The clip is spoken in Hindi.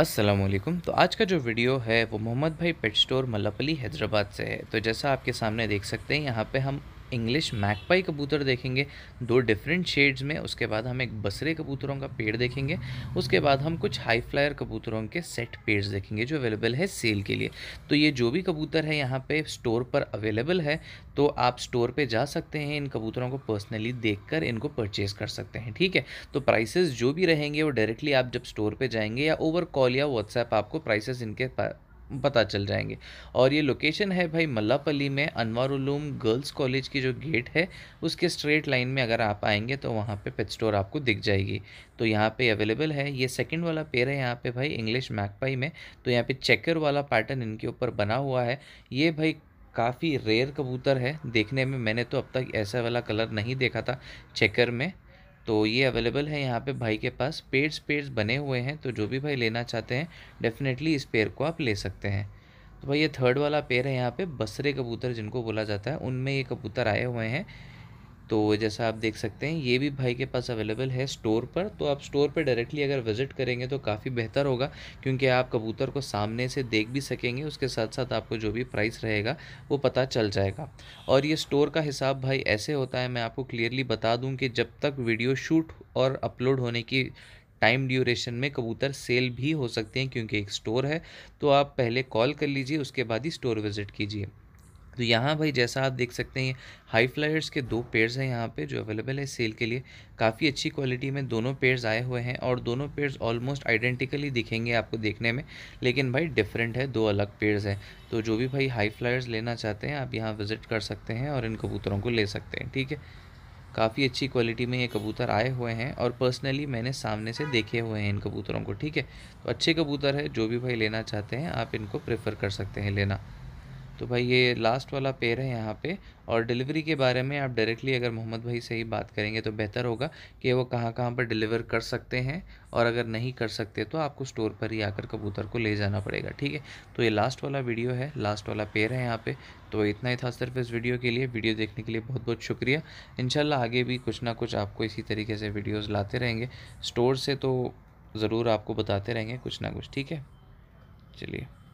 असलम तो आज का जो वीडियो है वो मोहम्मद भाई पेट स्टोर मलपली हैदराबाद से है तो जैसा आपके सामने देख सकते हैं यहाँ पे हम इंग्लिश मैकपाई कबूतर देखेंगे दो डिफरेंट शेड्स में उसके बाद हम एक बसरे कबूतरों का पेड़ देखेंगे उसके बाद हम कुछ हाई फ्लायर कबूतरों के सेट पेड़ देखेंगे जो अवेलेबल है सेल के लिए तो ये जो भी कबूतर है यहाँ पे स्टोर पर अवेलेबल है तो आप स्टोर पे जा सकते हैं इन कबूतरों को पर्सनली देखकर इनको परचेज कर सकते हैं ठीक है तो प्राइसेस जो भी रहेंगे वो डायरेक्टली आप जब स्टोर पे जाएंगे या ओवर कॉल या व्हाट्सएप आपको प्राइसेस इनके पता चल जाएंगे और ये लोकेशन है भाई मल्लापली में उलूम गर्ल्स कॉलेज की जो गेट है उसके स्ट्रेट लाइन में अगर आप आएंगे तो वहाँ पे पेट स्टोर आपको दिख जाएगी तो यहाँ पे अवेलेबल है ये सेकंड वाला पेयर है यहाँ पे भाई इंग्लिश मैकपाई में तो यहाँ पे चेकर वाला पैटर्न इनके ऊपर बना हुआ है ये भाई काफ़ी रेयर कबूतर है देखने में मैंने तो अब तक ऐसा वाला कलर नहीं देखा था चेकर में तो ये अवेलेबल है यहाँ पे भाई के पास पेड स्पेयर्स बने हुए हैं तो जो भी भाई लेना चाहते हैं डेफिनेटली इस पेयर को आप ले सकते हैं तो भाई ये थर्ड वाला पेयर है यहाँ पे बसरे कबूतर जिनको बोला जाता है उनमें ये कबूतर आए हुए हैं तो जैसा आप देख सकते हैं ये भी भाई के पास अवेलेबल है स्टोर पर तो आप स्टोर पर डायरेक्टली अगर विज़िट करेंगे तो काफ़ी बेहतर होगा क्योंकि आप कबूतर को सामने से देख भी सकेंगे उसके साथ साथ आपको जो भी प्राइस रहेगा वो पता चल जाएगा और ये स्टोर का हिसाब भाई ऐसे होता है मैं आपको क्लियरली बता दूँ कि जब तक वीडियो शूट और अपलोड होने की टाइम ड्यूरेशन में कबूतर सेल भी हो सकते हैं क्योंकि एक स्टोर है तो आप पहले कॉल कर लीजिए उसके बाद ही स्टोर विज़िट कीजिए तो यहाँ भाई जैसा आप देख सकते हैं हाई फ्लायर्स के दो पेयर्स हैं यहाँ पे जो अवेलेबल है सेल के लिए काफ़ी अच्छी क्वालिटी में दोनों पेयर्स आए हुए हैं और दोनों पेयर्स ऑलमोस्ट आइडेंटिकली दिखेंगे आपको देखने में लेकिन भाई डिफरेंट है दो अलग पेयर्स हैं तो जो भी भाई हाई फ्लायर्स लेना चाहते हैं आप यहाँ विज़िट कर सकते हैं और इन कबूतरों को ले सकते हैं ठीक है काफ़ी अच्छी क्वालिटी में ये कबूतर आए हुए हैं और पर्सनली मैंने सामने से देखे हुए हैं इन कबूतरों को ठीक है तो अच्छे कबूतर है जो भी भाई लेना चाहते हैं आप इनको प्रेफर कर सकते हैं लेना तो भाई ये लास्ट वाला पेयर है यहाँ पे और डिलीवरी के बारे में आप डायरेक्टली अगर मोहम्मद भाई से ही बात करेंगे तो बेहतर होगा कि वो कहाँ कहाँ पर डिलीवर कर सकते हैं और अगर नहीं कर सकते तो आपको स्टोर पर ही आकर कबूतर को ले जाना पड़ेगा ठीक है तो ये लास्ट वाला वीडियो है लास्ट वाला पेयर है यहाँ पर तो इतना ही था सिर्फ इस वीडियो के लिए वीडियो देखने के लिए बहुत बहुत शुक्रिया इनशाला आगे भी कुछ ना कुछ आपको इसी तरीके से वीडियोज़ लाते रहेंगे स्टोर से तो ज़रूर आपको बताते रहेंगे कुछ ना कुछ ठीक है चलिए